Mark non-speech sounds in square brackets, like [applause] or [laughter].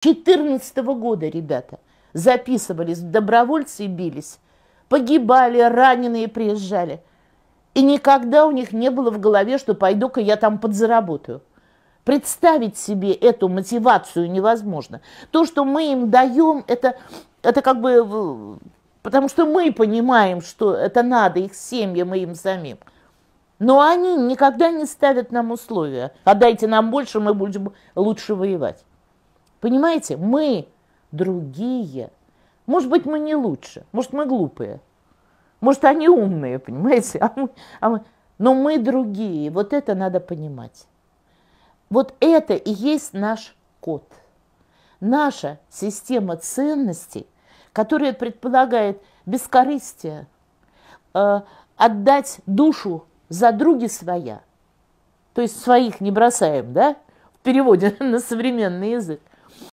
2014 года, ребята, записывались, добровольцы бились. Погибали, раненые приезжали. И никогда у них не было в голове, что пойду-ка я там подзаработаю. Представить себе эту мотивацию невозможно. То, что мы им даем, это, это как бы... Потому что мы понимаем, что это надо их семьям и им самим. Но они никогда не ставят нам условия. А дайте нам больше, мы будем лучше воевать. Понимаете, мы другие. Может быть, мы не лучше, может, мы глупые, может, они умные, понимаете, а мы, а мы... но мы другие. Вот это надо понимать. Вот это и есть наш код. Наша система ценностей, которая предполагает бескорыстие, э, отдать душу за други своя. То есть своих не бросаем, да? В переводе [laughs] на современный язык.